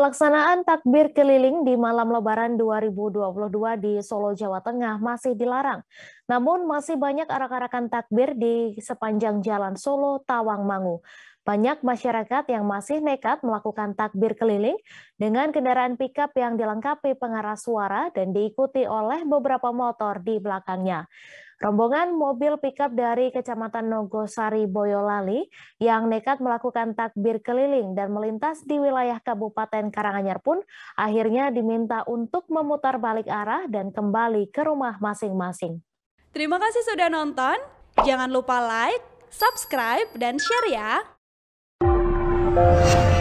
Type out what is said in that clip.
Pelaksanaan takbir keliling di malam lebaran 2022 di Solo, Jawa Tengah masih dilarang. Namun masih banyak arak-arakan takbir di sepanjang jalan Solo, Tawang, Mangu. Banyak masyarakat yang masih nekat melakukan takbir keliling dengan kendaraan pickup yang dilengkapi pengarah suara dan diikuti oleh beberapa motor di belakangnya. Rombongan mobil pickup dari Kecamatan Nogosari Boyolali yang nekat melakukan takbir keliling dan melintas di wilayah Kabupaten Karanganyar pun akhirnya diminta untuk memutar balik arah dan kembali ke rumah masing-masing. Terima kasih sudah nonton. Jangan lupa like, subscribe, dan share ya.